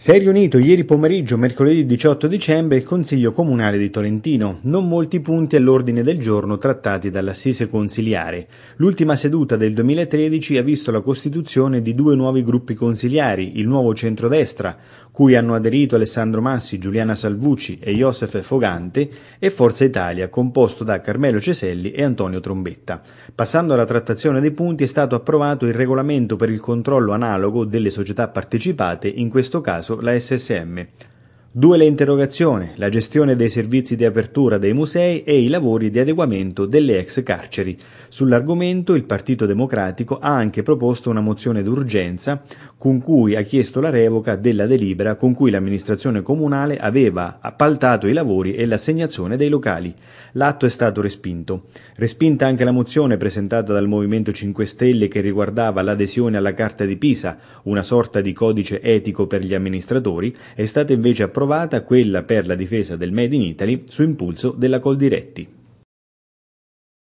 Si è riunito ieri pomeriggio, mercoledì 18 dicembre, il Consiglio Comunale di Tolentino. Non molti punti all'ordine del giorno trattati dall'assise consiliare. L'ultima seduta del 2013 ha visto la costituzione di due nuovi gruppi consiliari, il nuovo centrodestra, cui hanno aderito Alessandro Massi, Giuliana Salvucci e Josef Fogante, e Forza Italia, composto da Carmelo Ceselli e Antonio Trombetta. Passando alla trattazione dei punti è stato approvato il regolamento per il controllo analogo delle società partecipate, in questo caso caso la SSM Due le interrogazioni, la gestione dei servizi di apertura dei musei e i lavori di adeguamento delle ex carceri. Sull'argomento il Partito Democratico ha anche proposto una mozione d'urgenza con cui ha chiesto la revoca della delibera con cui l'amministrazione comunale aveva appaltato i lavori e l'assegnazione dei locali. L'atto è stato respinto. Respinta anche la mozione presentata dal Movimento 5 Stelle che riguardava l'adesione alla Carta di Pisa, una sorta di codice etico per gli amministratori, è stata invece approvata approvata quella per la difesa del Made in Italy su impulso della Coldiretti.